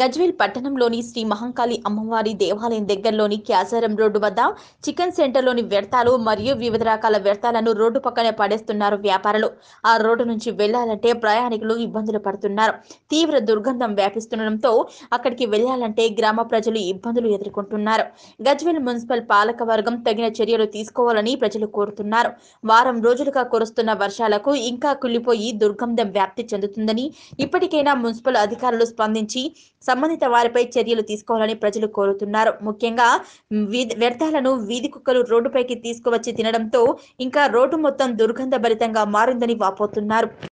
గజ్వేల్ పట్టణంలోని శ్రీ మహంకాళి అమ్మవారి దేవాలయం దగ్గరలోని క్యాసారం రోడ్డు వద్ద చికెన్ సెంటర్లోని వ్యర్థాలు మరియు వివిధ రకాల వ్యర్థాలను రోడ్డు పక్కనే పడేస్తున్నారు వ్యాపారులు ఆ రోడ్డు నుంచి వెళ్లాలంటే ప్రయాణికులు ఇబ్బందులు పడుతున్నారు తీవ్ర దుర్గంధం వ్యాపిస్తుండటంతో అక్కడికి వెళ్లాలంటే గ్రామ ప్రజలు ఇబ్బందులు ఎదుర్కొంటున్నారు గజ్వేల్ మున్సిపల్ పాలక వర్గం తగిన చర్యలు తీసుకోవాలని ప్రజలు కోరుతున్నారు వారం రోజులుగా కురుస్తున్న వర్షాలకు ఇంకా కుళ్ళిపోయి దుర్గంధం వ్యాప్తి చెందుతుందని ఇప్పటికైనా మున్సిపల్ అధికారులు స్పందించి సంబంధిత వారిపై చర్యలు తీసుకోవాలని ప్రజలు కోరుతున్నారు ముఖ్యంగా వ్యర్థాలను వీధి కుక్కలు రోడ్డుపైకి తీసుకువచ్చి తినడంతో ఇంకా రోడ్డు మొత్తం దుర్గంధభరితంగా మారిందని వాపోతున్నారు